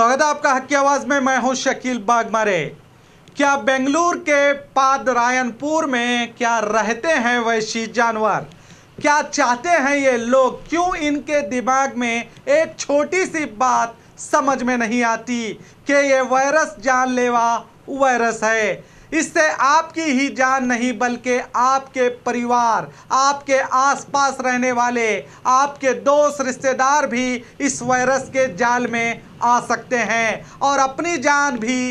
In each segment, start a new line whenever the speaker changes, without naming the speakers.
स्वागत है आपका हक की आवाज़ में मैं हूं शकील बागमारे क्या बेंगलुरु के पादरायनपुर में क्या रहते हैं वैशी जानवर क्या चाहते हैं ये लोग क्यों इनके दिमाग में एक छोटी सी बात समझ में नहीं आती कि ये वायरस जानलेवा वायरस है इससे आपकी ही जान नहीं बल्कि आपके परिवार आपके आसपास रहने वाले आपके दोस्त रिश्तेदार भी इस वायरस के जाल में आ सकते हैं और अपनी जान भी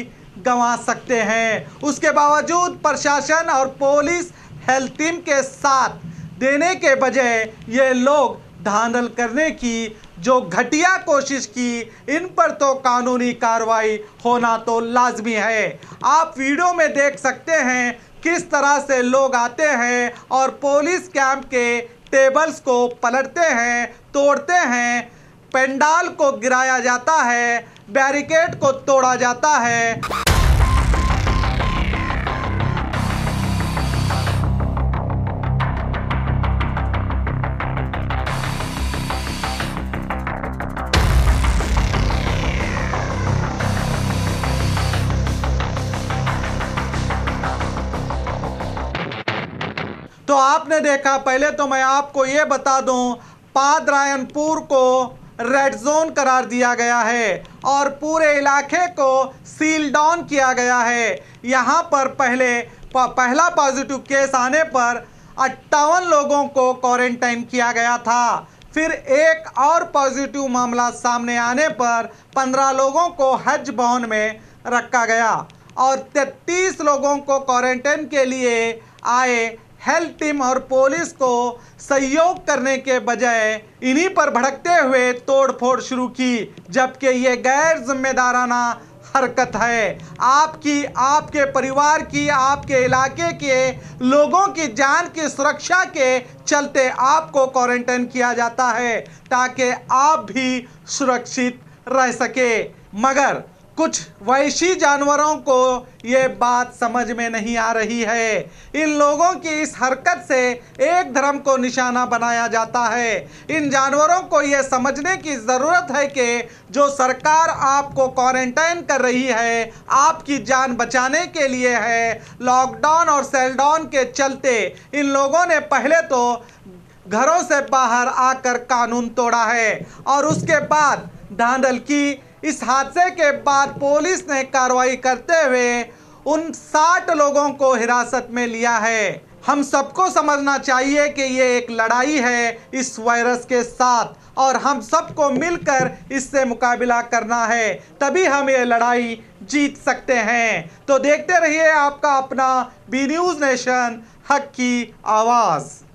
गंवा सकते हैं उसके बावजूद प्रशासन और पुलिस हेल्थ टीम के साथ देने के बजाय ये लोग धांधल करने की जो घटिया कोशिश की इन पर तो कानूनी कार्रवाई होना तो लाजमी है आप वीडियो में देख सकते हैं किस तरह से लोग आते हैं और पुलिस कैंप के टेबल्स को पलटते हैं तोड़ते हैं पेंडाल को गिराया जाता है बैरिकेड को तोड़ा जाता है तो आपने देखा पहले तो मैं आपको ये बता दूं पादरायनपुर को रेड जोन करार दिया गया है और पूरे इलाके को सील डाउन किया गया है यहाँ पर पहले पहला पॉजिटिव केस आने पर अट्ठावन लोगों को क्वारंटाइन किया गया था फिर एक और पॉजिटिव मामला सामने आने पर 15 लोगों को हज भवन में रखा गया और 33 लोगों को क्वारंटाइन के लिए आए हेल्थ टीम और पुलिस को सहयोग करने के बजाय इन्हीं पर भड़कते हुए तोड़फोड़ शुरू की जबकि ये गैर जिम्मेदाराना हरकत है आपकी आपके परिवार की आपके इलाके के लोगों की जान की सुरक्षा के चलते आपको क्वारंटाइन किया जाता है ताकि आप भी सुरक्षित रह सके मगर कुछ वैशी जानवरों को ये बात समझ में नहीं आ रही है इन लोगों की इस हरकत से एक धर्म को निशाना बनाया जाता है इन जानवरों को ये समझने की ज़रूरत है कि जो सरकार आपको क्वारंटाइन कर रही है आपकी जान बचाने के लिए है लॉकडाउन और सेलडाउन के चलते इन लोगों ने पहले तो घरों से बाहर आकर कानून तोड़ा है और उसके बाद धांधल की इस हादसे के बाद पुलिस ने कार्रवाई करते हुए उन साठ लोगों को हिरासत में लिया है हम सबको समझना चाहिए कि ये एक लड़ाई है इस वायरस के साथ और हम सबको मिलकर इससे मुकाबला करना है तभी हम ये लड़ाई जीत सकते हैं तो देखते रहिए आपका अपना बी न्यूज़ नेशन हक की आवाज़